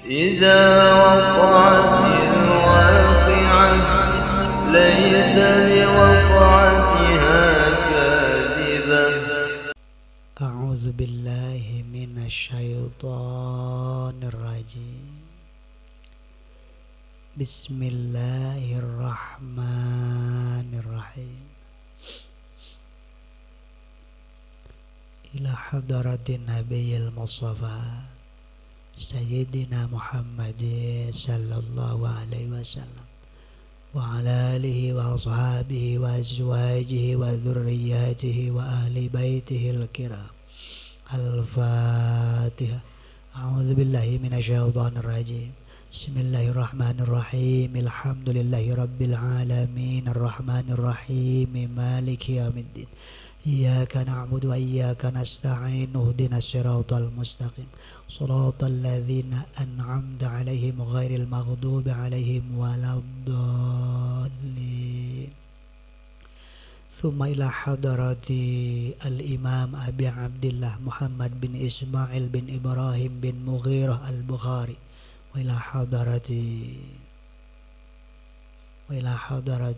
إذا وقعت الواقعة ليس لوقعتها كاذبة أعوذ بالله من الشيطان الرجيم بسم الله الرحمن الرحيم إلى حضرة النبي المصطفى سيدنا محمد صلى الله عليه وسلم وعلى آله وأصحابه وأزواجه وذرياته وأهل بيته الكرام الفاتحة أعوذ بالله من الشيطان الرجيم بسم الله الرحمن الرحيم الحمد لله رب العالمين الرحمن الرحيم مالك يوم الدين إياك نعبد وإياك نستعين اهدنا الصراط المستقيم صراط الذين أنعمت عليهم غير المغضوب عليهم ولا الضالين ثم إلى حضرة الإمام أبي عبد الله محمد بن إسماعيل بن إبراهيم بن مغيرة البخاري وإلى حضرة وإلى حضرة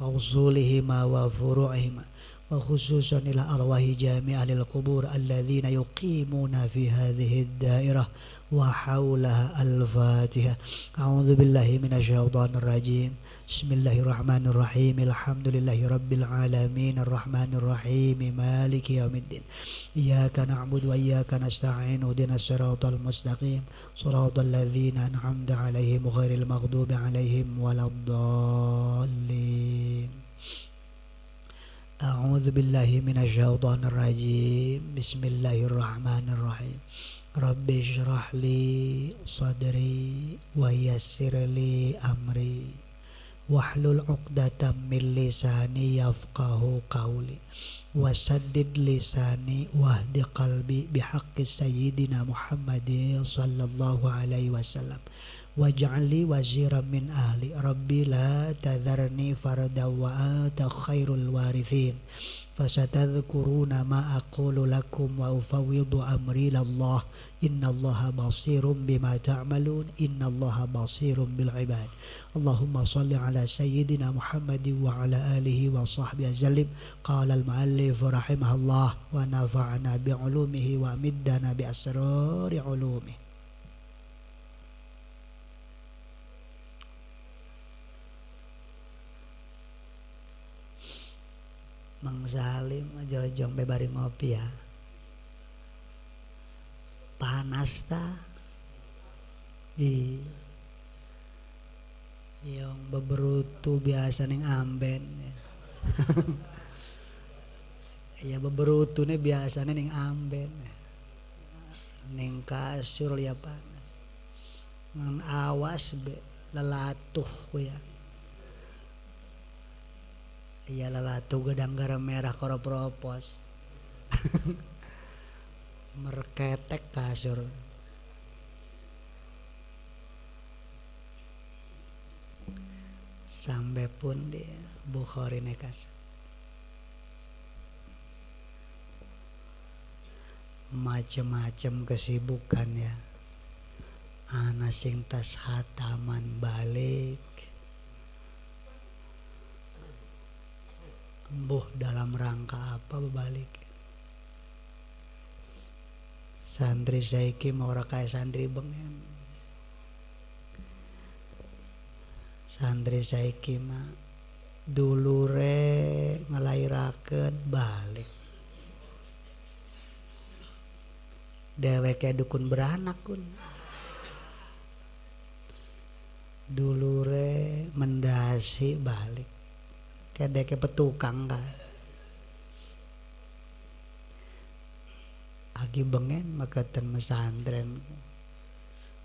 وأصولهما وفروعهما وخصوصا إلى أرواح جميع القبور الذين يقيمون في هذه الدائرة وحولها الفاتحة أعوذ بالله من الشيطان الرجيم بسم الله الرحمن الرحيم الحمد لله رب العالمين الرحمن الرحيم مالك يوم الدين إياك نعبد وإياك نستعين اهدنا الصراط المستقيم صراط الذين أنعمت عليهم غير المغضوب عليهم ولا الضالين أعوذ بالله من الشيطان الرجيم بسم الله الرحمن الرحيم رب اشرح لي صدري ويسر لي أمري واحلل عقدة من لساني يفقه قولي وسدد لساني واهد قلبي بحق سيدنا محمد صلى الله عليه وسلم واجعل لي وزيرا من أهلي ربي لا تذرني فردا وأنت خير الوارثين فستذكرون ما أقول لكم وأفوض أمري لله إن الله بصير بما تعملون إن الله بصير بالعباد اللهم صل على سيدنا محمد وعلى آله وصحبه وسلم قال المؤلف رحمه الله ونفعنا بعلومه ومدنا بأسرار علومه Mang Salim aja jong bebari ngopi ya. Panas ta? Di yang beberutu biasa neng amben ya. ya beberutu nih biasanya neng amben ya. neng kasur ya panas mang awas be lelatuh ku ya iya tuh gedang garam merah koro propos merketek kasur sampai pun di Bukhari nekas macem-macem kesibukan ya anak tas hataman balik sembuh dalam rangka apa balik santri saiki mau kaya santri bengen santri saiki mah dulure raket balik kayak dukun beranak kun dulure mendasi balik ke petukang kan, aki bengen ten mesantren.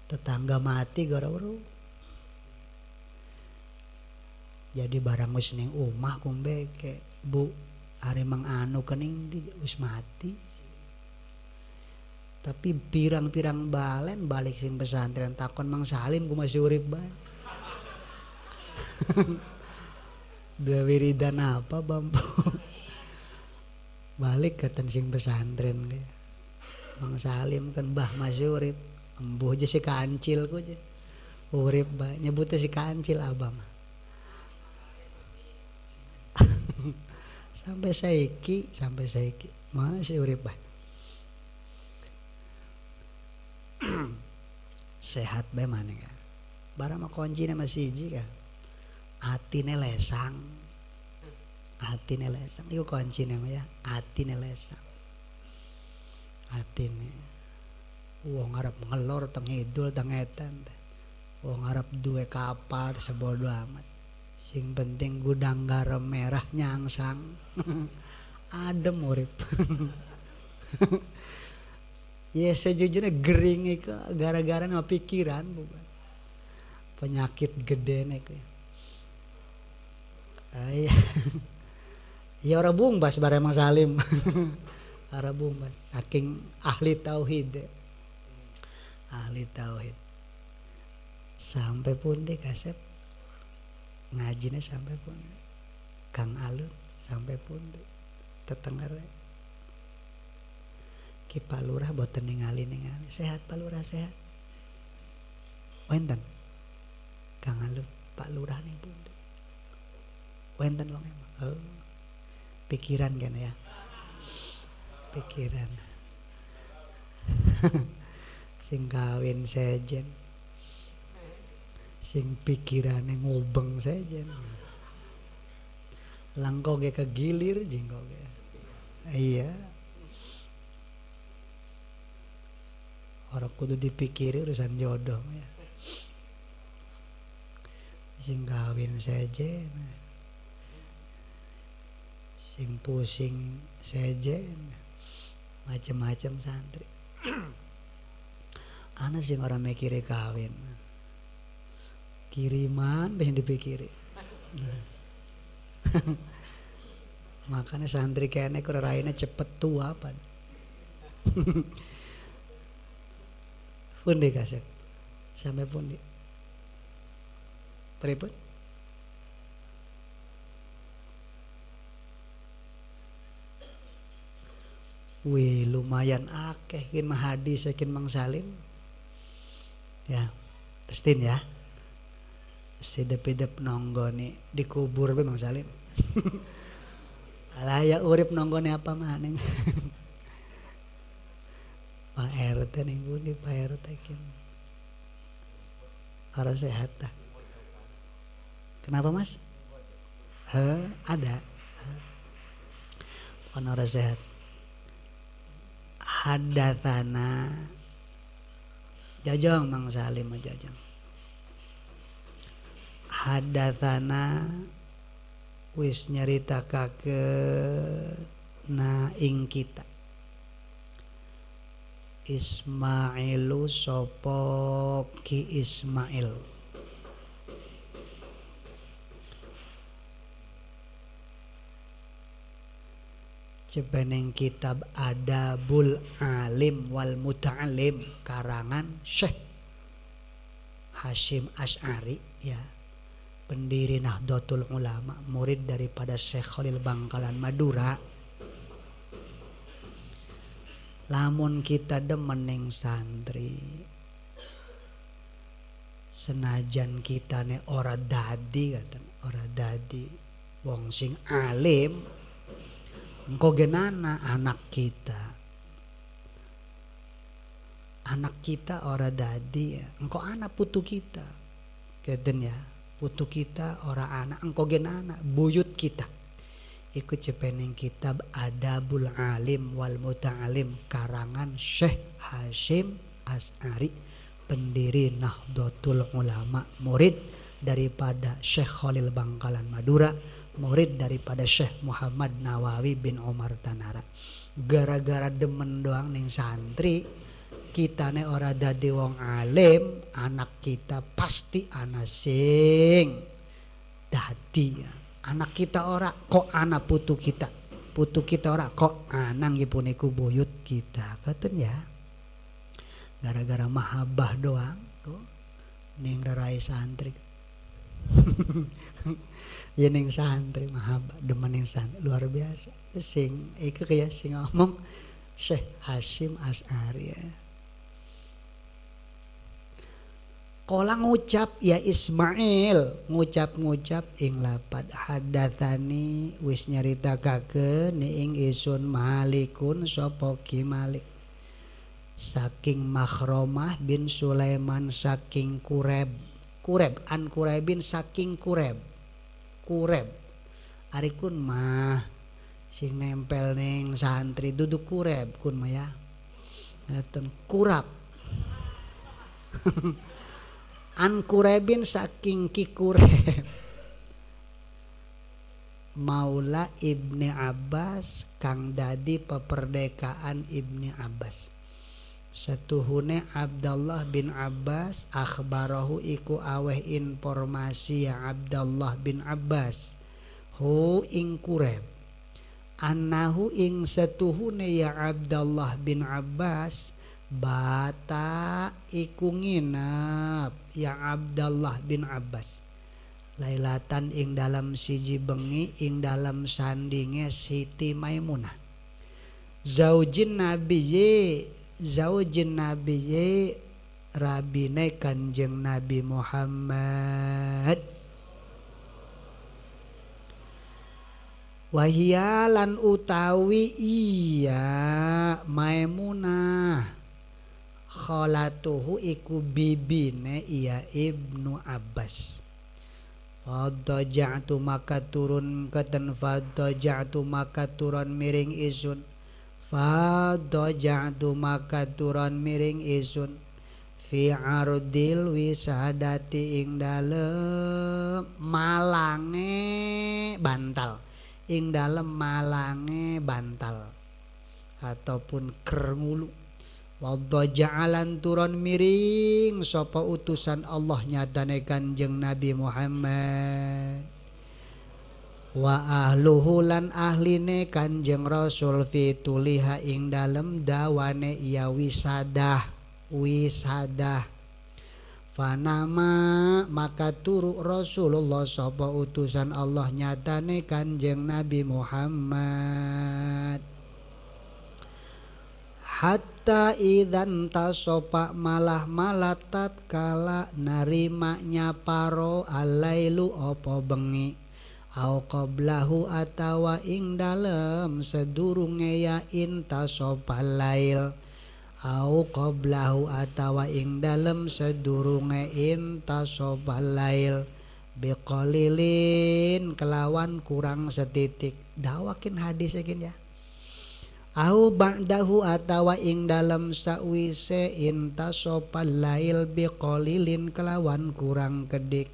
Tetangga mati gara bro. Jadi barang us ning umah kumbe ke bu hari anu kening di us mati. Tapi pirang-pirang balen balik sing pesantren takon Mang Salim ku masih urip bae. Dua wiridan apa bambu? Balik ke tensing pesantren ke. Mang Salim kan Bah Masyurip. Embuh aja si kancil ku aja. Urip bah. Nyebutnya si kancil abah mah. sampai saiki sampai saiki masih urip bah. Sehat bae ya barang mah kunci masih siji kah? atine lesang atine lesang iku kunci ya atine lesang atine wong arep ngelor teng idul teng etan wong arep duwe kapal sebodo amat sing penting gudang garam merah nyangsang adem urip ya sejujurnya gering itu gara-gara pikiran bukan penyakit gede nih Ah, iya. ya orang Bas bareng Mang Salim. orang bung Bas saking ahli tauhid. Ahli tauhid. Sampai pun deh kasep ngajinya sampai pun Kang Alun sampai pun tetengger Ki Pak Lurah boten ningali ningali sehat Pak sehat. Wenten Kang Alun Pak Lurah nih pun Wenten wong ya, oh. Pikiran kan ya. Pikiran. sing kawin sejen. Sing pikirane ngubeng sejen. Langkoge ke kegilir jengkau ge. Iya. Orang kudu dipikiri urusan jodoh ya. Sing kawin sejen. Nah sing pusing sejen macam macem santri ana sing orang mikirin kawin kiriman pengen dipikiri makanya santri kene kura raine cepet tua pan pundi kasep sampai pundi di Wih lumayan akeh kin mahadi sekin ya, Mang Salim. Ya, destin ya. Sedep-sedep nonggoni dikubur be Mang Salim. Alah ya urip nonggoni apa maning. Pak RT ya, ning pundi Pak RT ya, kin. Ora sehat dah. Kenapa Mas? He, ada. Bukan ora sehat hadatsana Jajang Mang Salim Jajang hadatsana wis nyerita kake na ing kita Ismailu sopo ki Ismail Jebening kitab Adabul Alim wal Muta'alim karangan Syekh Hashim Ash'ari ya pendiri Nahdlatul Ulama murid daripada Syekh Khalil Bangkalan Madura lamun kita demening santri senajan kita ne ora dadi kata ora dadi wong sing alim engkau genana anak kita anak kita ora dadi ya. engkau anak putu kita keden ya putu kita ora anak engkau genana buyut kita ikut cepening kitab Adabul Alim wal Alim karangan Syekh Hashim As'ari pendiri Nahdlatul Ulama murid daripada Syekh Khalil Bangkalan Madura murid daripada Syekh Muhammad Nawawi bin Omar Tanara gara-gara demen doang nih santri kita ne ora dadi wong alim anak kita pasti anasing dadi anak kita ora kok anak putu kita putu kita ora kok anang ipuniku buyut kita katanya ya gara-gara mahabah doang tuh ning santri yening santri mahaba demening santri luar biasa sing iku kaya sing ngomong Syekh Hashim As'ari ya. Kala ngucap ya Ismail ngucap-ngucap ing lapat hadatani wis kake ni ing isun malikun sopoki Malik saking Makhromah bin Sulaiman saking Kureb Kureb an Kurebin saking Kureb kurep Ari kun mah sing nempel neng santri duduk kurep kun mah ya ngeten kurap an kurebin saking kikurep Maula Ibni Abbas Kang Dadi peperdekaan Ibni Abbas setuhune Abdullah bin Abbas akhbarahu iku aweh informasi ya Abdullah bin Abbas hu ing kureb annahu ing setuhune ya Abdullah bin Abbas bata iku nginep ya Abdullah bin Abbas Lailatan ing dalam siji bengi ing dalam sandinge Siti Maimunah zaujin Nabi zaujin nabi rabi rabine kanjeng nabi Muhammad wahiyalan utawi iya maimunah kholatuhu iku bibine iya ibnu abbas Fadaja'tu maka turun keten fadaja'tu maka turun miring isun Fadoja'du maka turun miring isun Fi ardil sahadati ing dalem malange bantal Ing dalem malange bantal Ataupun kerngulu Wadda ja'alan turun miring Sopo utusan Allah nyatane kanjeng Nabi Muhammad wa ahluhu lan ahline kanjeng rasul fituliha ing dalem dawane ia wisadah wisadah Fanama maka turu Rasulullah sapa utusan Allah nyatane Kanjeng Nabi Muhammad Hatta idan tasopa malah malatat kala narima paro alailu opo bengi au qablahu atawa ing dalem sedurunge ya sopal lail au qablahu atawa ing dalem sedurunge sopal lail biqalilin kelawan kurang setitik dawakin hadis yakin ya au ba'dahu atawa ing dalem sakwise intasofal lail biqalilin kelawan kurang kedik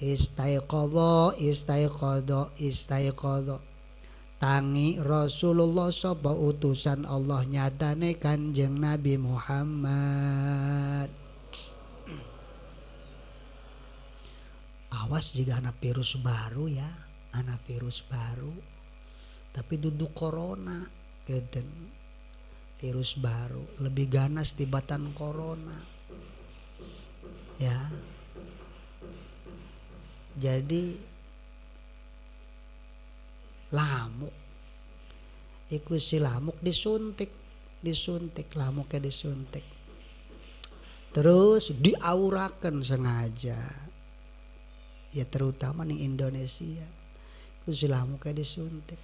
istaiqadha istaiqadha istaiqadha tangi Rasulullah sapa utusan Allah nyatane Kanjeng Nabi Muhammad awas jika anak virus baru ya anak virus baru tapi duduk corona gitu virus baru lebih ganas tibatan corona ya jadi lamuk iku si lamuk disuntik disuntik lamuknya disuntik terus diaurakan sengaja ya terutama nih Indonesia iku si lamuknya disuntik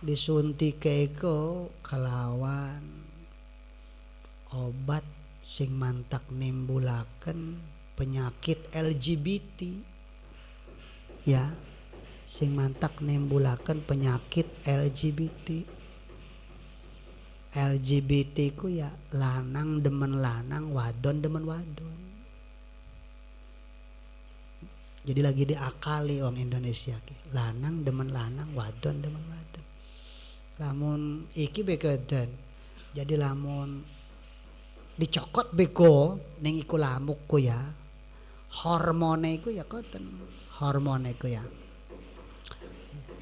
disuntik keiko, kelawan obat sing mantak nimbulaken penyakit LGBT ya sing mantak nembulakan penyakit LGBT LGBT ku ya lanang demen lanang wadon demen wadon jadi lagi diakali orang Indonesia lanang demen lanang wadon demen wadon lamun iki bekeden jadi lamun dicokot beko neng iku lamuk ku ya hormone ku ya koten Hormon itu ya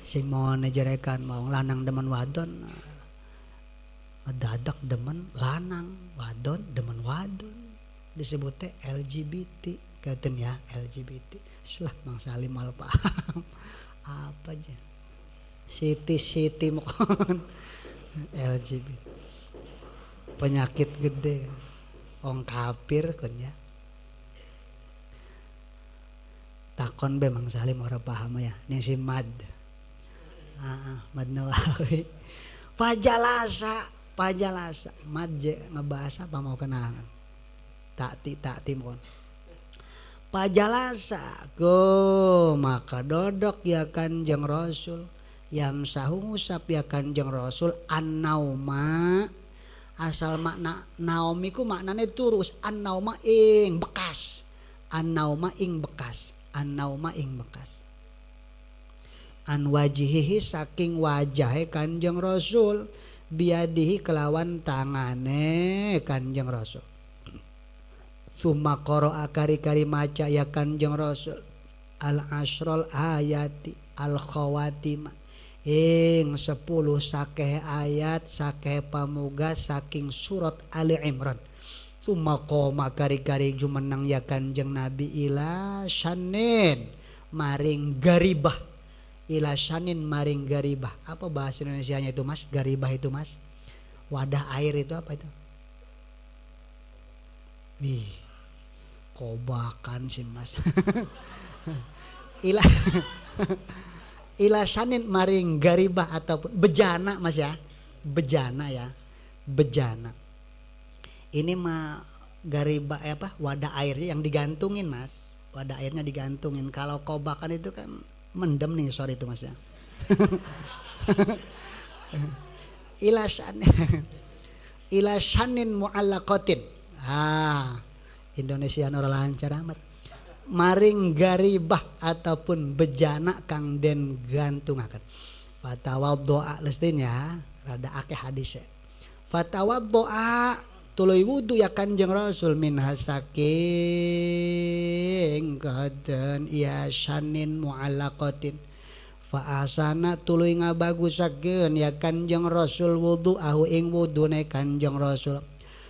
sing mau nejerekan mau lanang demen wadon eh, dadak demen lanang wadon demen wadon disebutnya LGBT katen ya LGBT selah mang salim mal paham apa aja Siti Siti mohon LGBT penyakit gede ong kafir kan ya takon be Mang Salim ora paham ya ini si mad ah, ah mad nawawi pajalasa pajalasa mad je ngebahasa apa mau kenangan takti takti mohon pajalasa go maka dodok ya kanjeng rasul yang sahu musab ya kanjeng rasul Annauma asal makna naomiku maknanya turus Annauma ing bekas Annauma ing bekas annauma ing bekas an wajihihi saking wajahe Kanjeng Rasul biadihi kelawan tangane Kanjeng Rasul summa koro kari-kari maca ya Kanjeng Rasul al asrol ayati al khawatima ing sepuluh sakeh ayat sakeh pamuga saking surat Ali Imran Suma koma gari kari jumenang ya kanjeng Nabi ila shanin maring garibah. Ila shanin maring garibah. Apa bahasa Indonesia nya itu mas? Garibah itu mas? Wadah air itu apa itu? nih kobakan sih mas. ila ila shanin maring garibah ataupun bejana mas ya. Bejana ya. Bejana ini mah gariba eh apa wadah airnya yang digantungin mas wadah airnya digantungin kalau kobakan itu kan mendem nih sorry itu mas ya ilasan ilasanin mu'allakotin ah Indonesia orang lancar amat maring garibah ataupun bejana kang den gantung akar fatawad doa lestin ya rada akeh hadisnya fatawad doa tuloy wudu ya kanjeng rasul min hasaking kahadan ya shanin mu'alakotin fa asana tuloy nga bagusakin ya kanjeng rasul wudu ahu ing wudu na kanjeng rasul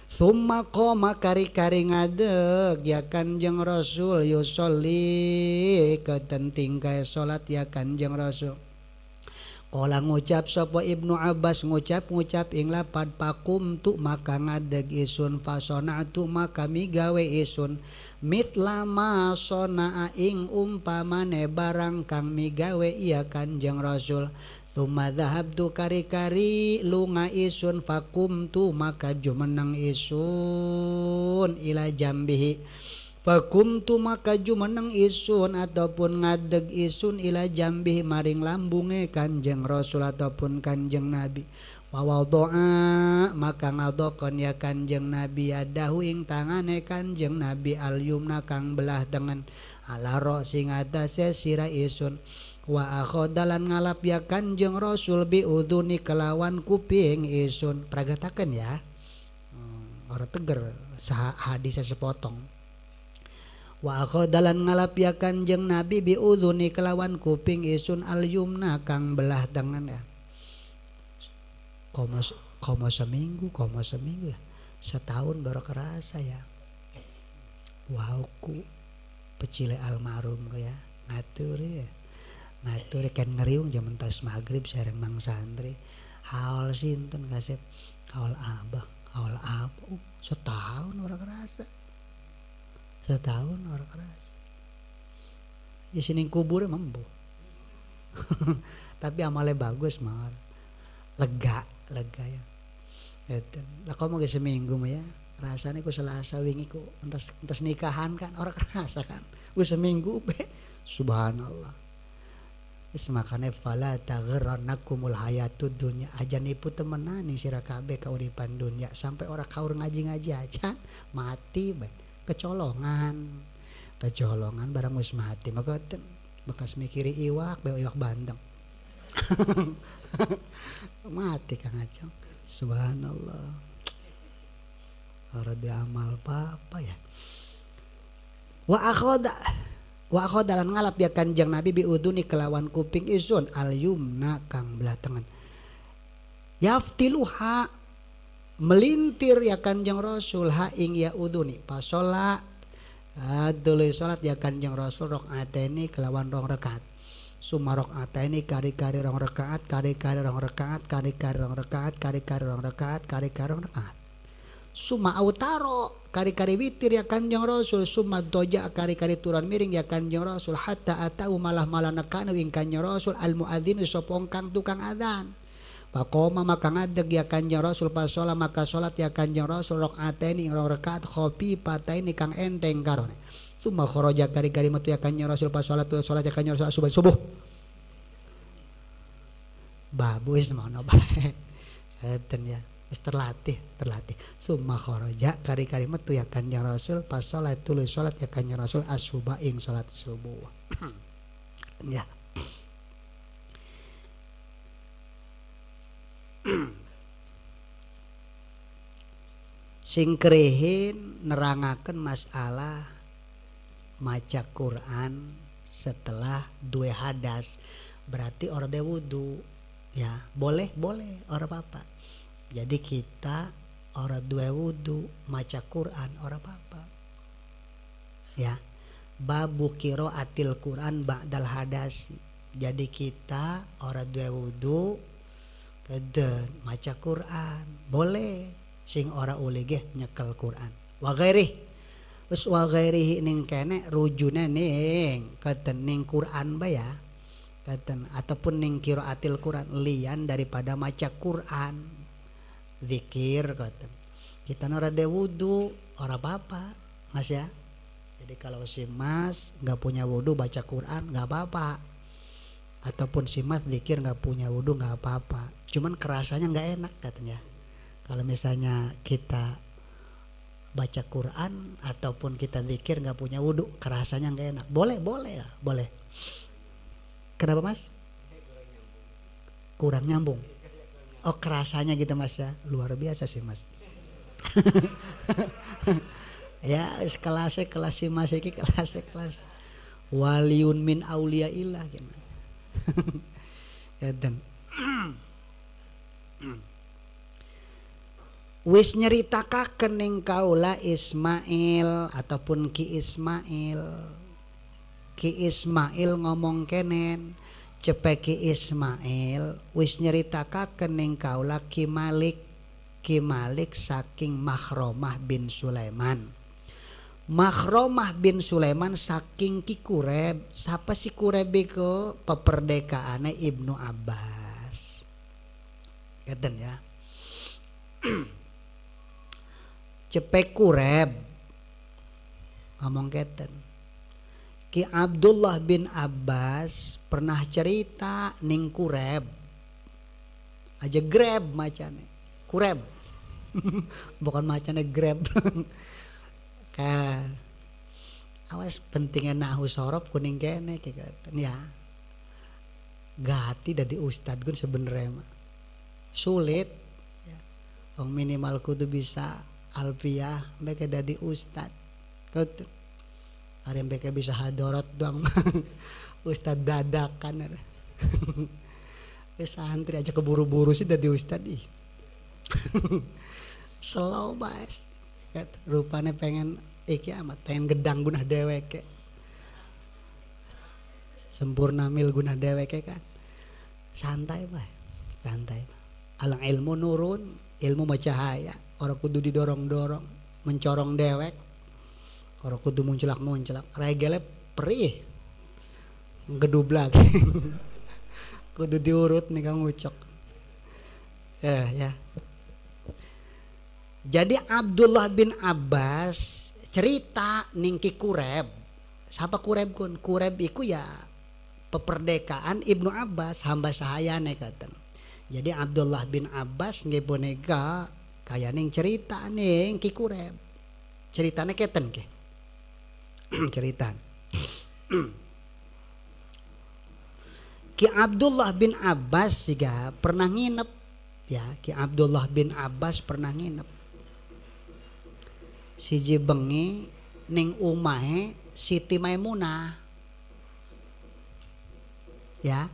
Thumma koma kari-kari ngadeg ya kanjeng rasul yusoli ketenting kaya sholat ya kanjeng rasul Ola ngucap sapa Ibnu Abbas ngucap-ngucap ing lapat pakum tu maka ngadeg isun fasona tu maka migawe isun mit lama sona ing umpamane barang kang migawe iya Kanjeng Rasul Tuma zahab tu kari-kari lunga isun fakum tu maka jumenang isun ila jambihi Pakum tu maka jumeneng isun ataupun ngadeg isun ila jambi maring lambunge kanjeng Rasul ataupun kanjeng Nabi. Fawal doa maka ngadokon ya kanjeng Nabi adahu ing tangane kanjeng Nabi alyumna kang belah dengan ala roh sing atase sira isun. Wa akhodalan ngalap ya kanjeng Rasul bi uduni kelawan kuping isun. Pragatakan ya. Hmm, orang teger hadisnya sepotong. Waho dalan ngalapiakan jeng nabi bi uduni kelawan kuping isun al yumna kang belah tangan ya. koma koma seminggu, koma seminggu ya. Setahun baru kerasa ya. ku pecile almarhum ya ngatur ya. Ngatur ya kan ngeriung jaman tas maghrib sering mang santri. haol sinten kasep, haol abah, haol apa. setahun baru kerasa setahun orang keras di sini kubur mampu tapi amalnya bagus mar lega lega ya itu lah kau mau seminggu mah ya rasanya ku selasa wingi ku entas entas nikahan kan orang kerasa kan ku seminggu be subhanallah semakannya makanya fala taghranakumul hayatud dunya aja nipu temenan nih sirakabe kauripan dunya sampai orang kaur ngaji-ngaji aja mati baik kecolongan kecolongan barang musmahati maka bekas mikiri iwak bel iwak bandeng mati kang aceng subhanallah harus diamal apa ya wa akhoda wa akhoda lan ngalap ya kanjeng nabi biuduni kelawan kuping isun al yumna kang belah tangan yaftiluha melintir ya kanjeng Rasul ing ya uduni pasola aduli sholat ya kanjeng Rasul rok ateni kelawan rong rekat Suma rok ateni kari-kari rong rekat, kari-kari rong rekat, kari-kari rong rekat, kari-kari rong rekat, kari-kari rong rekat Suma autaro kari-kari witir ya kanjeng Rasul Suma doja kari-kari turan miring ya kanjeng Rasul Hatta atau malah malah nekanu ing kanjeng Rasul Al sopong sopongkang tukang adan Pakoma maka ngadeg ya kanjeng Rasul pasola maka sholat ya kanjeng Rasul rekat kopi patai pataini kang enteng karone. Suma kharaja kari-kari matu ya kanjeng Rasul sholat tuh solat ya kanjeng Rasul subuh subuh. Babus mau bae. Eten ya. terlatih, terlatih. Suma kharaja kari-kari metu ya kanjeng Rasul pasolat tulis salat ya kanjeng Rasul asuba ing salat subuh. ya. sing krehin nerangaken masalah maca Quran setelah dua hadas berarti orde wudhu ya boleh boleh orang apa jadi kita orang dua wudhu maca Quran orang apa ya babu kiro atil Quran ba'dal hadas jadi kita orang dua wudhu dan maca Quran boleh sing ora oleh nyekel Quran wa terus wis wa kene rujune neng katen ning Quran ba ya katen ataupun ning qiraatil Quran lian daripada maca Quran zikir katen kita nora de wudu ora bapa, Mas ya jadi kalau si Mas nggak punya wudu baca Quran nggak apa-apa ataupun si Mas zikir nggak punya wudu nggak apa-apa cuman kerasanya nggak enak katanya kalau misalnya kita baca Quran ataupun kita zikir nggak punya wudhu kerasanya nggak enak boleh boleh ya boleh kenapa mas kurang nyambung oh kerasanya gitu mas ya luar biasa sih mas ya kelas kelas si mas ini kelasnya kelas waliun min aulia ilah gimana ya dan Hmm. wis nyeritakah kening kaula Ismail ataupun Ki Ismail Ki Ismail ngomong kenen cepek Ki Ismail wis nyeritakah kening kaula Ki Malik Ki Malik saking Mahromah bin Sulaiman Mahromah bin Sulaiman saking Ki Kureb sapa si Kureb ke peperdekaan Ibnu Abbas Ngeten ya. Cepek kureb. Ngomong keten. Ki Abdullah bin Abbas pernah cerita ning kureb. Aja grab macane. Kureb. Bukan macane grab. Ka awas pentingnya nahu sorop kuning kene ya gati dari ustad gue sebenarnya mah sulit ya. Oh, minimal kudu bisa alfiah mereka jadi ustad kudu hari mereka bisa hadorot doang ustad dadakan eh, santri aja keburu-buru sih jadi ustad ih slow bas ya, rupanya pengen iki amat pengen gedang gunah deweke sempurna mil gunah deweke kan santai bah santai alang ilmu nurun ilmu macahaya orang kudu didorong-dorong mencorong dewek orang kudu munculak-munculak regele perih gedublat kudu diurut nih kang ucok ya ya jadi Abdullah bin Abbas cerita ningki kureb siapa kureb kun kureb iku ya peperdekaan Ibnu Abbas hamba sahayane kata jadi Abdullah bin Abbas nge bonega kayak neng cerita neng kikurep ceritanya keten ke cerita Ki Abdullah bin Abbas juga pernah nginep ya Ki Abdullah bin Abbas pernah nginep siji bengi ning umahe Siti Maimunah ya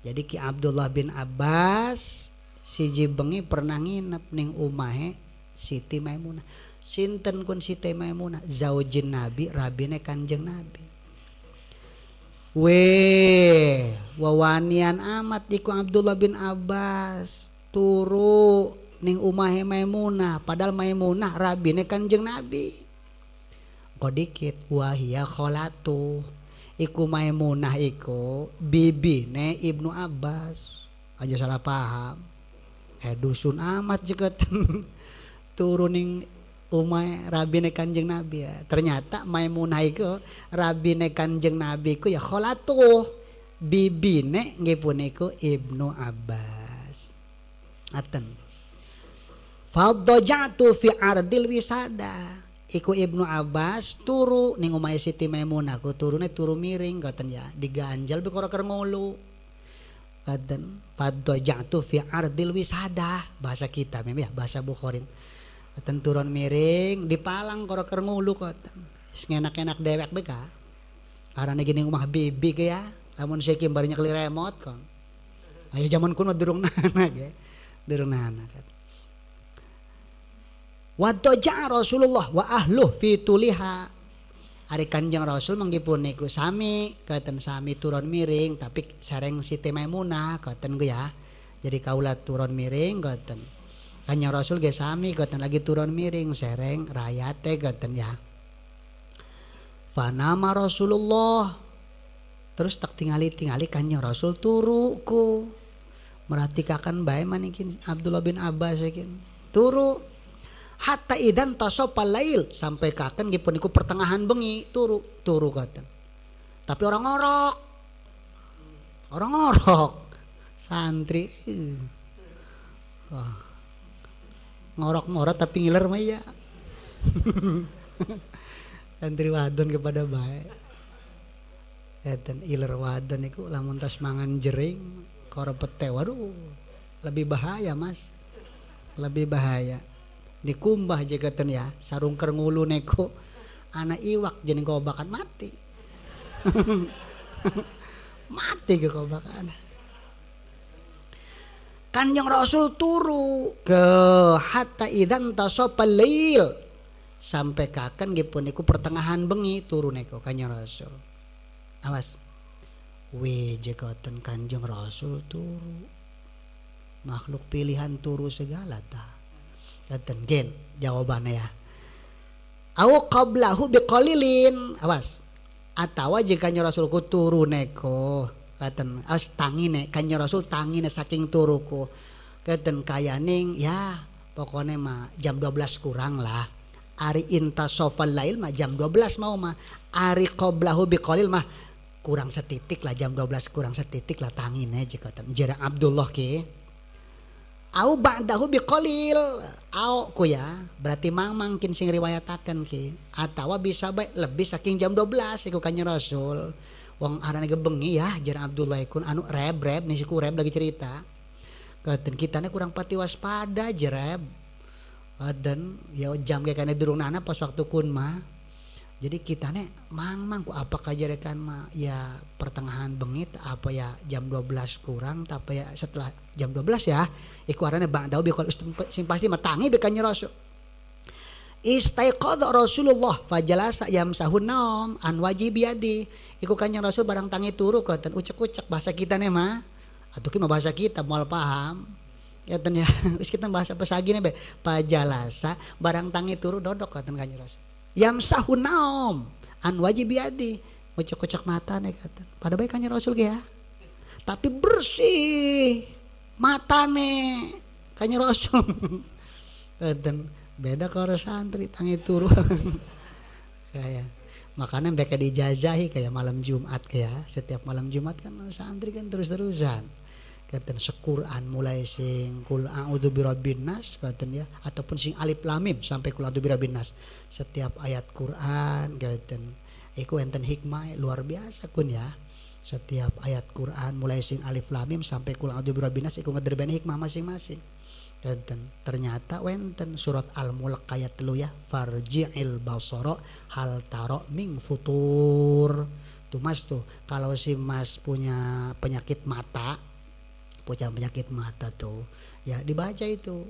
jadi Ki Abdullah bin Abbas si bengi pernah nginep ning umahe Siti Maimunah sinten kun Siti Maimunah zaujin Nabi rabine Kanjeng Nabi we wawanian amat iku Abdullah bin Abbas turu ning umahe Maimunah padahal Maimunah rabine Kanjeng Nabi kok wahia kholatu iku Maimunah iku bibine Ibnu Abbas aja salah paham eh dusun amat juga turuning umai rabine kanjeng nabi ya ternyata Maimunah iku rabine kanjeng nabi ku ya kholatuh bibine nggih puniku Ibnu Abbas aten Fadhajatu fi ardil wisada iku Ibnu Abbas turu ning omahe Siti Maimunah ku turune turu miring ngoten ya diganjal be ker ngulu ngoten fadajatu fi ardil wisada bahasa kita mem ya bahasa Bukhari ngoten turun miring dipalang karo ker ngulu ngoten enak-enak dewek beka karena gini rumah bibi ke ya namun saya barunya keli remote kon ayo zaman kuno durung nana ke ya. durung nana Wadoja Rasulullah wa ahluh fituliha. Hari kanjeng Rasul menggipun niku sami, keten sami turun miring, tapi si temai munah katen gue ya. Jadi kaulah turun miring, katen Kanjeng Rasul ge sami, katen lagi turun miring, sereng rayate, katen ya. Fanama Rasulullah terus tak tingali tingali kanjeng Rasul turuku merhatikan baik manikin Abdullah bin Abbas yakin turu hatta idan taso lail sampai katen nggih puniku pertengahan bengi turu turu katen tapi orang ngorok orang ngorok santri Wah. ngorok ngorok tapi ngiler mah ya santri wadon kepada baik dan iler wadon itu lamun tas mangan jering korepet teh waduh lebih bahaya mas lebih bahaya dikumbah jegeten ya sarung kerngulu neko anak iwak jadi kau bakal mati mati ke kau kan? kanjeng rasul turu ke hatta idan tasopal leil sampai kakan gipun niku pertengahan bengi turu neko kanjeng rasul awas we jegeten kanjeng rasul turu makhluk pilihan turu segala tak Ngeten gen jawabannya ya. Au qablahu biqalilin. Awas. Atawa jika nya Rasul ku turuneko. Ngeten as tangine kan Rasul tangine saking turuku. Ngeten kayaning ya pokoknya mah jam dua belas kurang lah. Ari intasofal lain mah jam dua belas mau mah. Ari qablahu biqalil mah kurang setitik lah jam dua belas kurang setitik lah tangine jika Jera Abdullah ke au ba'dahu biqalil au ku ya berarti mang mangkin sing riwayataken ki atawa bisa baik lebih saking jam 12 iku kanjeng Rasul wong arane gebengi ya jar Abdullah kun anu reb reb nih ku reb lagi cerita Kita ini kurang pati waspada jereb dan ya jam kayak kane durung nana pas waktu kun mah jadi kita nih mang mang ku apa kajarkan mah ya pertengahan bengit apa ya jam 12 kurang tapi ya setelah jam 12 ya iku bang ba'dahu bi sing pasti matangi bekanya kanjeng Rasul Istaiqadha Rasulullah fajalasa Sahun naom an wajib yadi iku kanjeng Rasul barang tangi turu dan ucek-ucek bahasa kita nih mah atau kita bahasa kita mual paham ya ten ya wis kita bahasa pesagi nih be fajalasa barang tangi turu dodok katan kanjeng Rasul Sahun naom an wajib yadi ucek-ucek mata nih katan pada baik kanjeng Rasul ya tapi bersih Mata nih kayaknya rosong dan beda kalau santri tangi turu ya, ya. kayak makanya mereka dijajahi kayak malam Jumat kayak setiap malam Jumat kan santri kan terus-terusan kata sekuran mulai sing kul a'udzu birabbin nas kata ya ataupun sing alif lamim sampai kul a'udzu setiap ayat Quran kata iku enten hikmah luar biasa kun ya setiap ayat Quran mulai sing alif lamim sampai kulang adu birabinas iku ngederbeni hikmah masing-masing dan ternyata wenten surat al-mulk ayat telu ya farji'il basoro hal taro ming futur tuh mas tuh kalau si mas punya penyakit mata punya penyakit mata tuh ya dibaca itu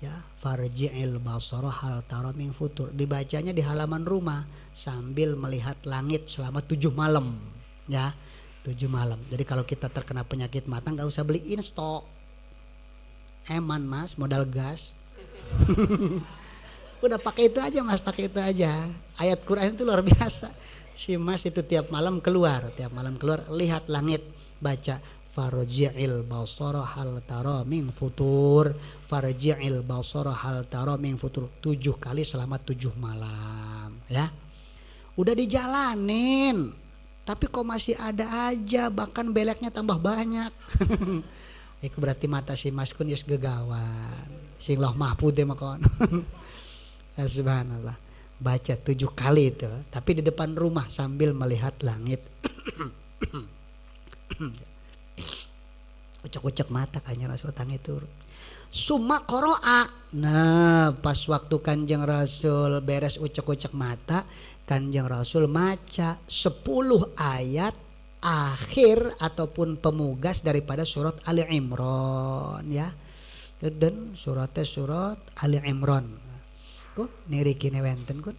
ya farji'il basoro hal taro ming futur dibacanya di halaman rumah sambil melihat langit selama tujuh malam ya 7 malam. Jadi kalau kita terkena penyakit mata nggak usah beli insto. Eman mas, modal gas. Udah pakai itu aja mas, pakai itu aja. Ayat Quran itu luar biasa. Si mas itu tiap malam keluar, tiap malam keluar lihat langit, baca farji'il basara hal taro min futur farji'il basara hal taro min futur tujuh kali selama tujuh malam ya udah dijalanin tapi kok masih ada aja bahkan beleknya tambah banyak itu berarti mata si mas kun yus gegawan sing loh mahpud mah kon ya, subhanallah baca tujuh kali itu tapi di depan rumah sambil melihat langit ucek-ucek mata kayaknya rasul tangi turun Suma koroa. Nah, pas waktu kanjeng Rasul beres ucek-ucek mata, Kanjeng Rasul maca 10 ayat akhir ataupun pemugas daripada surat Ali Imran ya. Dan suratnya surat Ali Imran. Ku niriki wenten kun.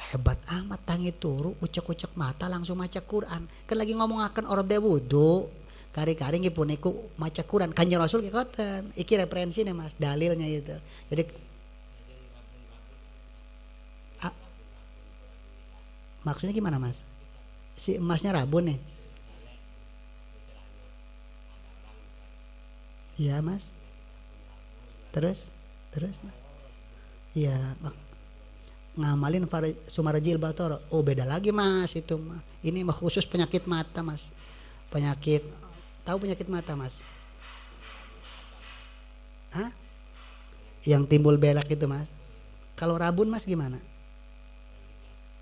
Hebat amat tangi turu ucek-ucek mata langsung maca Quran. Kan lagi ngomong akan orang wudu kari-kari nggih puniku maca Quran Kanjeng Rasul kekoten. iki referensi nih Mas dalilnya itu jadi Maksudnya gimana mas? Si emasnya rabun nih? Iya mas. Terus, terus mas. Iya mak ngamalin sumarajil batoro oh beda lagi mas itu mas ini mah khusus penyakit mata mas penyakit tahu penyakit mata mas Hah? yang timbul belak itu mas kalau rabun mas gimana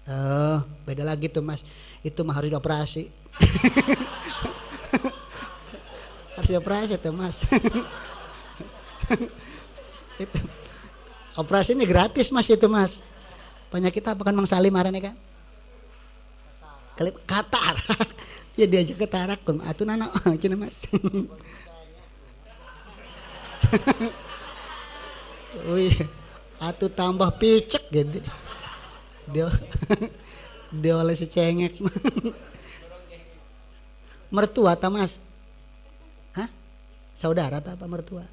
Oh, beda lagi tuh mas. Itu mah harus operasi. harus operasi tuh mas. itu. Operasinya gratis mas itu mas. Penyakit apa kan Mang Salim arane ya kan? Kelip katar. ya diajak ke tarak ah, tuh. Atuh nana ah, gini mas. Wih, atuh ah, tambah picek gede dia dia oleh secengek mertua ta mas hah saudara ta apa mertua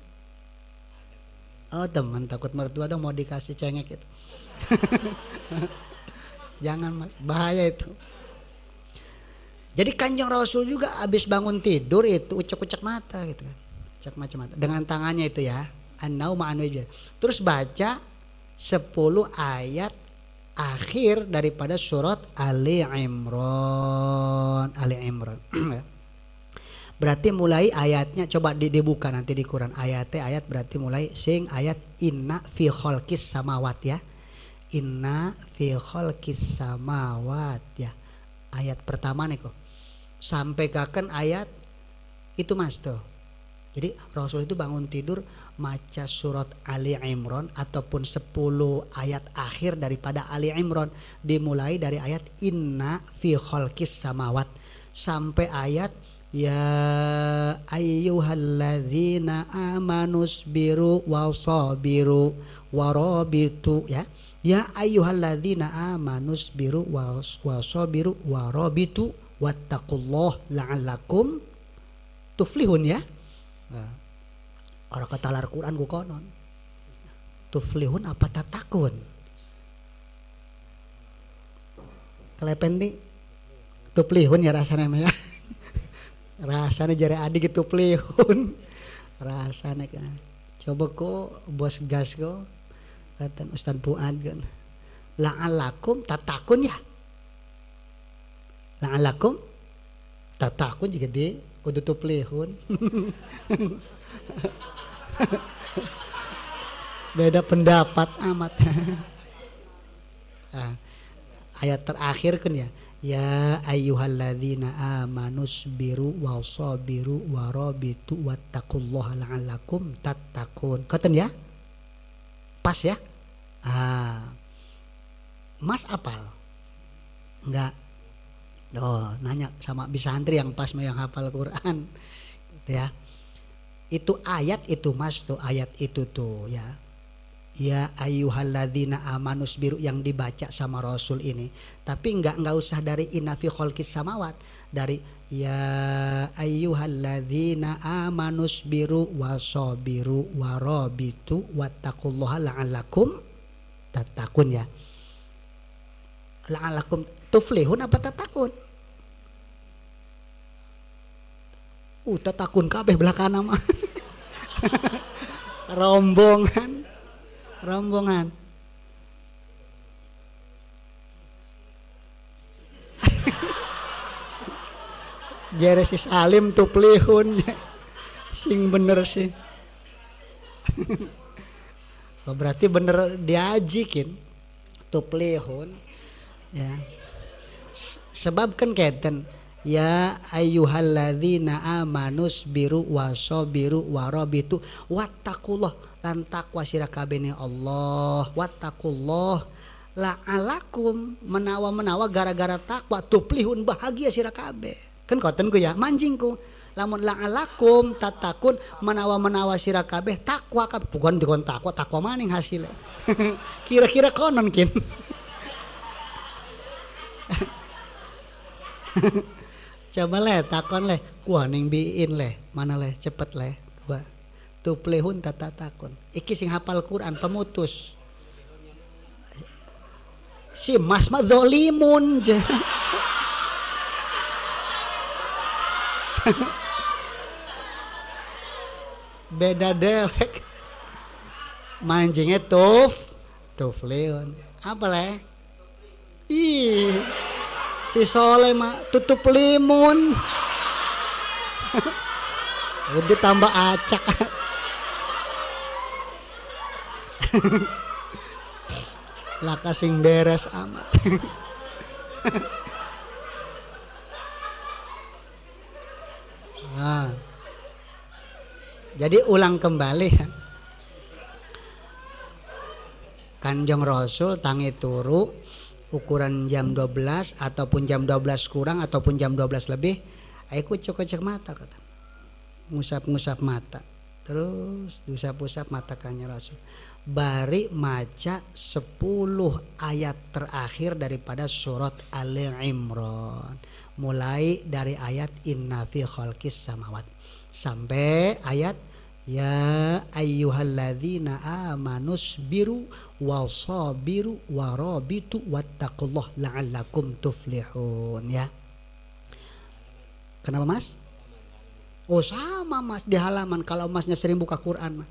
oh teman takut mertua dong mau dikasih cengek itu jangan mas bahaya itu jadi kanjeng rasul juga habis bangun tidur itu ucek-ucek mata gitu kan ucek macam mata dengan tangannya itu ya anau ma'anu terus baca 10 ayat akhir daripada surat Ali Imran. Ali Imran. Ya. berarti mulai ayatnya coba dibuka nanti di Quran ayat ayat berarti mulai sing ayat inna fi kholkis samawat ya. Inna fi kholkis samawat ya. Ayat pertama nih kok. Sampai kaken ayat itu Mas tuh. Jadi Rasul itu bangun tidur maca surat Ali Imran ataupun 10 ayat akhir daripada Ali Imran dimulai dari ayat inna fi khalqis samawat sampai ayat ya ayyuhalladzina amanusbiru wasabiru warabitu ya ya ayyuhalladzina amanusbiru wasabiru warabitu wattaqullaha la'allakum tuflihun ya nah, orang ketalar Quran gue konon tuflihun apa tatakun kelepen nih tuflihun ya rasanya ya rasanya jari adik gitu tuflihun rasanya kan coba kok bos gas kok kata Ustaz Buat kan la'alakum tatakun ya la'alakum tatakun juga di kudu tuplihun Beda pendapat amat. nah, ayat terakhir kan ya. Ya ayyuhalladzina amanus biru wasabiru warabitu wattaqullaha la'allakum tattaqun. katen ya? Pas ya? Ah. Mas apal? Enggak. Oh, nanya sama bisa antri yang pas yang hafal Quran. Gitu ya itu ayat itu mas tuh ayat itu tuh ya ya ayuhaladina amanus biru yang dibaca sama rasul ini tapi nggak nggak usah dari inafi kholkis samawat dari ya ayuhaladina amanus biru wasobiru warobitu wattaqullaha la'allakum tatakun ya tuh tuflihun apa tatakun udah takun kabeh belakang mah rombongan rombongan Jeresi Salim tuh pelihun sing bener sih oh, berarti bener diajikin tuh pelihun ya sebab kan keten ya ayyuhalladzina amanus biru wasabiru warabitu wattaqullah lan lantak wasirakabe Allah wattaqullah la'alakum menawa-menawa gara-gara takwa tuplihun bahagia sirakabe kan koten ku ya manjingku lamun la'alakum tatakun menawa-menawa sirakabe takwa kan bukan dikon takwa takwa maning hasilnya kira-kira konon kin Coba leh takon leh, kuah neng biin leh, mana leh cepet leh, gua plehun tata takon. Iki sing hafal Quran pemutus. Si mas mah dolimun je. Beda delek. mancingnya tuf, leon Apa leh? Ih si soleh mah tutup limun udah tambah acak laka sing beres amat ah. jadi ulang kembali Kanjeng Rasul tangi turu ukuran jam 12 ataupun jam 12 kurang ataupun jam 12 lebih aku cocok-cocok mata kata ngusap-ngusap mata terus diusap-usap mata kanya Rasul bari maca 10 ayat terakhir daripada surat Ali Imran mulai dari ayat inna fi khalqis samawat sampai ayat Ya ayyuhalladzina amanus biru wasabiru warabitu wattaqullah la'allakum tuflihun ya. Kenapa mas? Oh sama mas di halaman kalau masnya sering buka Quran mas.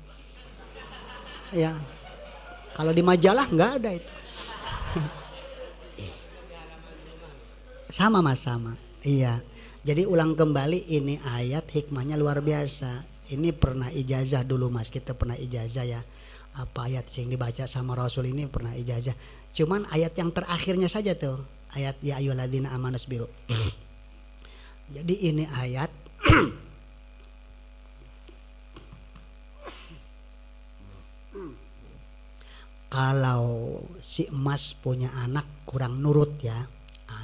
Ya. Kalau di majalah nggak ada itu. sama mas sama. Iya. Jadi ulang kembali ini ayat hikmahnya luar biasa ini pernah ijazah dulu mas kita pernah ijazah ya apa ayat yang dibaca sama Rasul ini pernah ijazah cuman ayat yang terakhirnya saja tuh ayat ya ayyuhalladzina amanus biru jadi ini ayat kalau si emas punya anak kurang nurut ya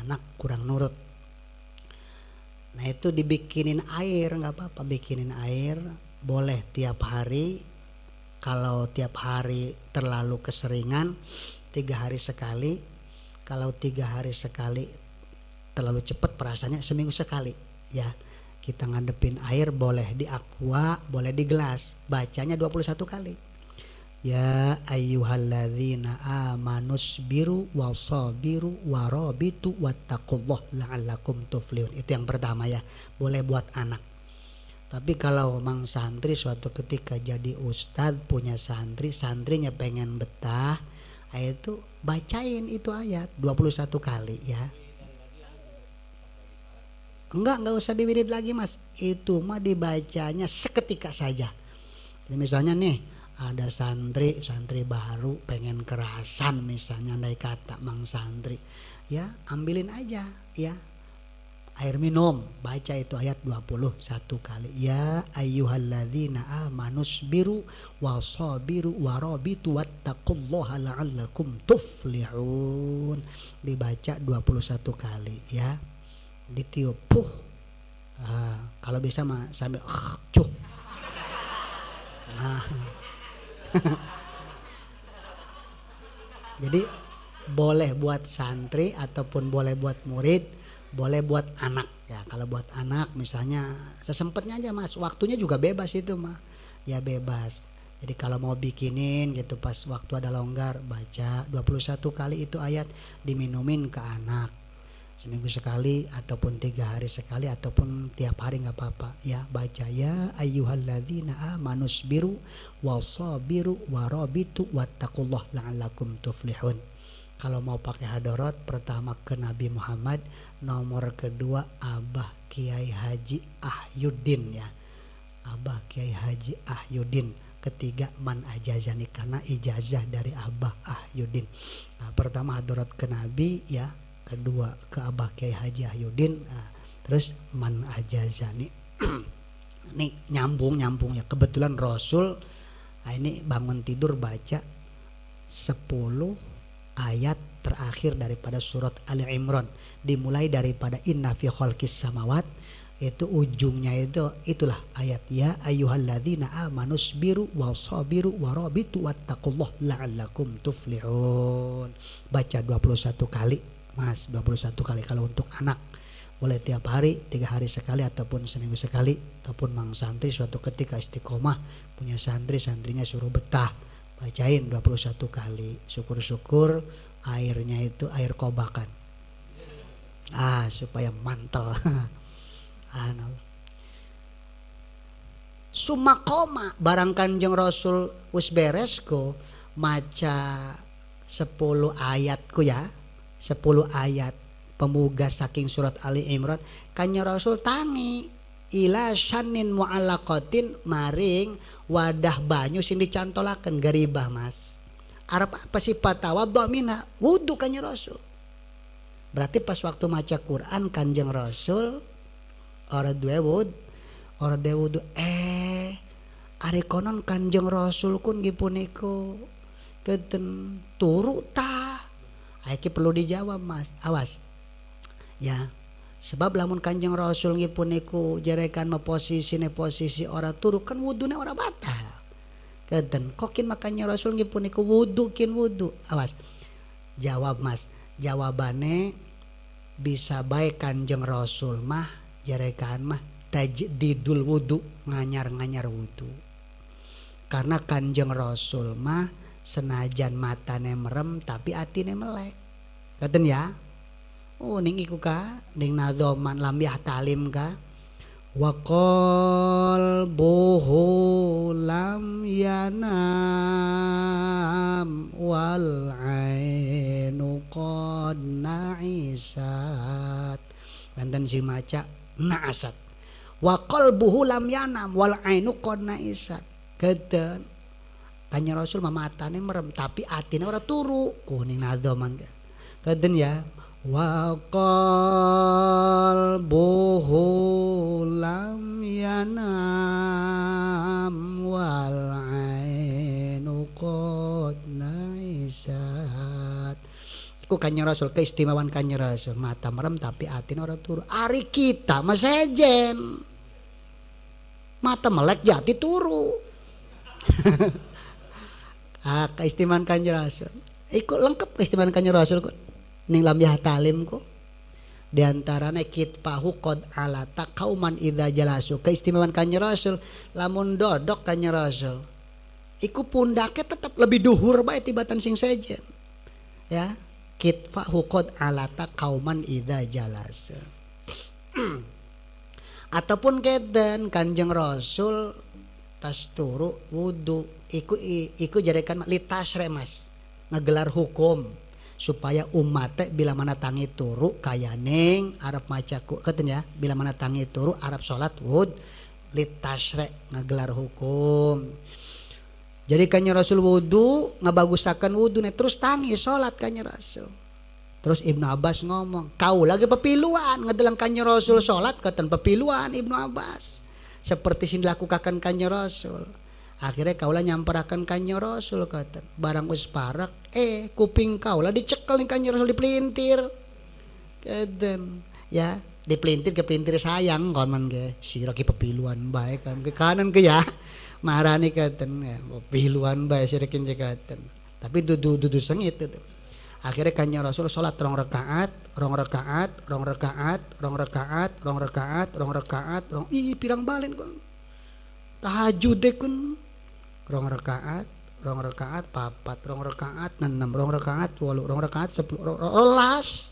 anak kurang nurut Nah itu dibikinin air nggak apa-apa bikinin air boleh tiap hari kalau tiap hari terlalu keseringan tiga hari sekali kalau tiga hari sekali terlalu cepat perasaannya seminggu sekali ya kita ngadepin air boleh di aqua boleh di gelas bacanya 21 kali Ya ayyuhalladzina amanusbiru wasabiru warabitu wattaqullah la'allakum tuflihun. Itu yang pertama ya. Boleh buat anak. Tapi kalau mang santri suatu ketika jadi ustad punya santri, santrinya pengen betah, itu bacain itu ayat 21 kali ya. Enggak, enggak usah diwirid lagi mas. Itu mah dibacanya seketika saja. Jadi misalnya nih, ada santri santri baru pengen kerasan misalnya ndai kata mang santri ya ambilin aja ya air minum baca itu ayat 21 kali ya ayyuhalladzina amanus biru wasabiru warabitu wattaqullaha la'allakum tuflihun dibaca 21 kali ya ditiup puh ah, kalau bisa mah sambil uh, jadi boleh buat santri ataupun boleh buat murid, boleh buat anak ya. Kalau buat anak misalnya sesempetnya aja Mas, waktunya juga bebas itu mah. Ya bebas. Jadi kalau mau bikinin gitu pas waktu ada longgar baca 21 kali itu ayat diminumin ke anak seminggu sekali ataupun tiga hari sekali ataupun tiap hari nggak apa-apa ya baca ya ayyuhalladzina manus biru wasabiru warabitu wattaqullah la'allakum tuflihun kalau mau pakai hadorot pertama ke Nabi Muhammad nomor kedua Abah Kiai Haji Ahyuddin ya Abah Kiai Haji Ahyuddin ketiga man ajazani karena ijazah dari Abah Ahyuddin nah, pertama hadorot ke Nabi ya kedua ke Abah Kiai Haji Ahyuddin nah, terus man ajazani nih nyambung nyambung ya kebetulan Rasul nah, ini bangun tidur baca 10 ayat terakhir daripada surat Ali Imran dimulai daripada inna fi khalqis samawat itu ujungnya itu itulah ayat ya ayyuhalladzina amanusbiru wasabiru warabitu wattaqullah la'allakum tuflihun baca 21 kali Mas 21 kali kalau untuk anak boleh tiap hari tiga hari sekali ataupun seminggu sekali ataupun mang santri suatu ketika istiqomah punya santri santrinya suruh betah bacain 21 kali syukur-syukur airnya itu air kobakan ah supaya mantel anu. Sumakoma barang kanjeng Rasul wis beresku maca 10 ayatku ya 10 ayat pemuga saking surat Ali Imran kanya Rasul tangi ila shanin mu'alakotin maring wadah banyu sing dicantolakan garibah mas Arab apa sih patawa domina wudhu kanya Rasul berarti pas waktu maca Quran kanjeng Rasul orang dua wud orang dua wudhu eh Ari konon kanjeng Rasul kun gipuniku keten turu ta Aiki perlu dijawab mas awas ya sebab lamun kanjeng rasul ngipuniku jerekan jerekan posisi ne posisi ora turu kan wudune ora batal keden kokin makanya rasul ngipuniku wudukin wudu kin wudu awas jawab mas jawabane bisa baik kanjeng rasul mah jerekan mah tajdidul wudu nganyar-nganyar wudu karena kanjeng rasul mah senajan matane merem tapi atine melek keden ya oh ning iku ka ning nadzoman lam yahtalim ka wa qalbuhu lam yanam wal ainu qad na'isat si maca na'asat wa Wakol lam yanam wal ainu qad na'isat keten Tanya Rasul mamatane merem tapi atine ora turu kuning nadoman keden ya وقلبه yanam wal والعين qad naisat Iku kanjeng Rasul keistimewaan kanjeng Rasul mata merem tapi atin orang turu. Ari kita mesejen. Mata melek jati ya turu. ah keistimewaan kanjeng Rasul. Iku lengkap keistimewaan kanjeng Rasul ning lamyah talim ku di kit kitfahu qad alata kauman ida jalasu keistimewaan kanya Rasul lamun dodok kanya Rasul iku pundaknya tetap lebih duhur baik tibatan sing sejen ya kit kitfahu qad alata kauman ida jalasu ataupun keden kanjeng Rasul tas turu wudu iku iku jadikan litas remas ngegelar hukum supaya umat bila mana tangi turu kayaning Arab maca keten ya bila mana tangi turu Arab sholat wud litashre ngagelar hukum jadi kanya Rasul wudu ngebagusakan wudu nih terus tangi sholat kanya Rasul terus Ibnu Abbas ngomong kau lagi pepiluan ngedelang kanya Rasul sholat keten pepiluan Ibnu Abbas seperti sini dilakukan kanya Rasul akhirnya kaulah nyamperakan kanyo rasul kata barang usparak eh kuping kaulah dicekel nih kanyo rasul dipelintir keten ya dipelintir ke pelintir sayang konman ke siroki Rocky pepiluan baik kan ke kanan ke ya marani kata, ya pepiluan baik si Rocky tapi dudu dudu sengit itu akhirnya kanyo rasul sholat rong rekaat rong rekaat rong rekaat rong rekaat rong rekaat rong rekaat rong ih pirang balen kon tahajud dekun rong rekaat, rong rekaat, papat rong rekaat, enam rong rekaat, walu rong rekaat, sepuluh rong rolas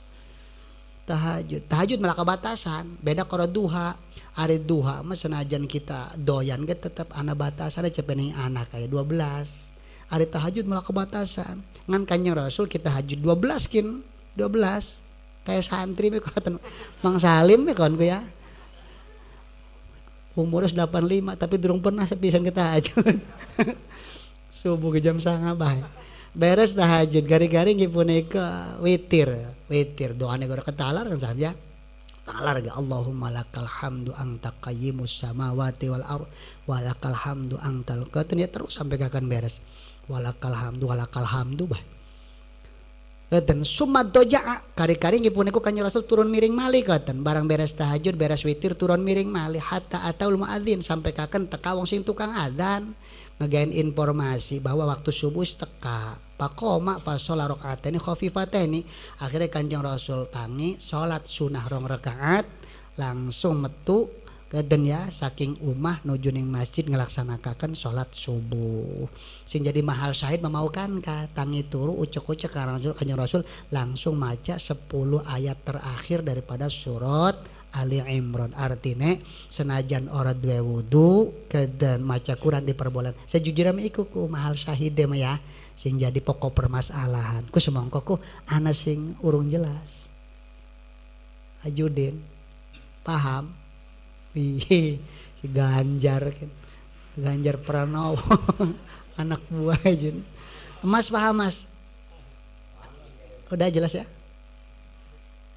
tahajud tahajud malah kebatasan, beda kalau duha hari duha mas senajan kita doyan kita tetap anak batasan ada cepening anak kayak dua belas, hari tahajud malah kebatasan, ngan kanjeng rasul kita hajud dua belas kin dua belas, kayak santri me Mang Salim me ya umurnya 85 tapi belum pernah sepisan kita tahajud subuh ke jam sangat baik beres dah tahajud garing-garing ke witir witir doa negara ketalar kan ya talar ya Allahumma lakal hamdu anta qayyimus samawati wal ar walakal hamdu antal ya terus sampai kakan beres walakal hamdu walakal hamdu bah Ngeten sumat doja, kari-kari nggih puniku kanjeng Rasul turun miring mali, ngeten barang beres tahajud beres witir turun miring mali. hatta atau ataul adin sampai kaken teka wong sing tukang adan, ngegain informasi bahwa waktu subuh teka rokaat ini rakaateni ini, akhirnya kanjeng Rasul tangi sholat sunah rong rekaat langsung metu keden ya saking umah ning masjid ngelaksanakan sholat subuh sing jadi mahal syahid memaukan ka tangi turu ucek-ucek karena rasul rasul langsung maca 10 ayat terakhir daripada surat Ali Imran artine senajan orang dua wudhu keden maca Quran diperbolehkan. sejujurnya iku ku mahal syahid deh ya sing jadi pokok permasalahan ku semongko ku ana sing urung jelas Ajudin paham Iya, si Ganjar kan Ganjar Pranowo anak buah jin Mas paham Mas udah jelas ya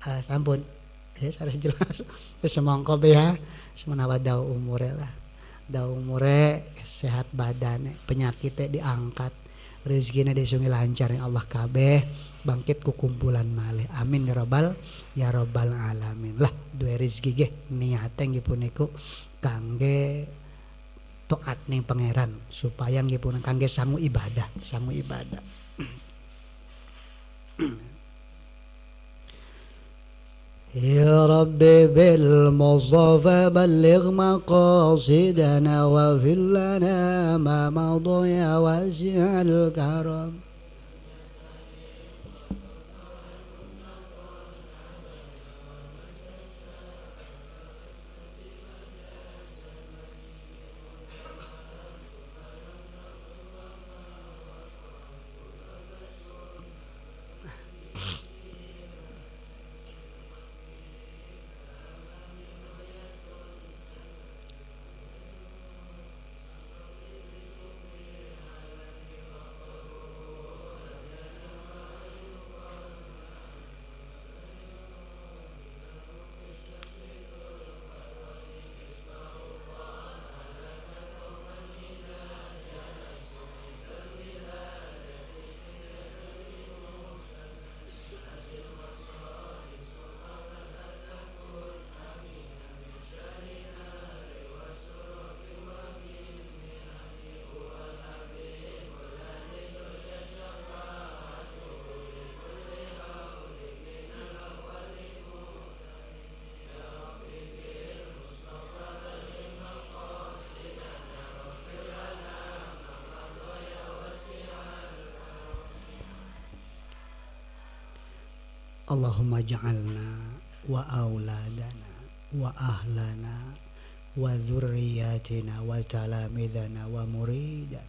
Ah, sampun ya harus jelas ya, semongko ya semenawa dau umure lah dau umure sehat badan penyakitnya diangkat rezekinya disungi lancar yang Allah kabeh bangkit ku kumpulan malih amin ya robbal ya robbal alamin lah dua rezeki ge niate nggih puniku kangge toat ning pangeran supaya nggih pun kangge samu ibadah sangu ibadah يا رب بالمصطفى بلغ مقاصدنا وفي لنا ما مضى يا واسع الكرم اللهم اجعلنا وأولادنا وأهلنا وذرياتنا وتلامذنا ومريدنا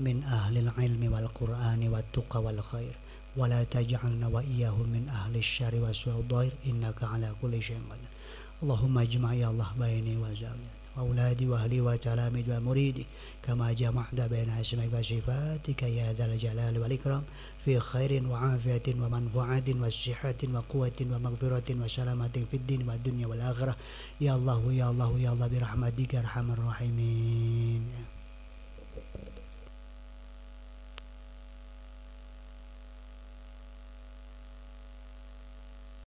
من أهل العلم والقرآن والتقى والخير ولا تجعلنا وإياهم من أهل الشر والسوء والضير إنك على كل شيء قدير اللهم اجمع يا الله بيني وزوجي وأولادي وأهلي وتلاميذ ومريدي كما جمعت بين اسمك وصفاتك يا ذا الجلال والإكرام في خير وعافية ومنفعة وصحة وقوة ومغفرة وسلامة في الدين والدنيا والآخرة يا الله يا الله يا الله برحمتك أرحم الراحمين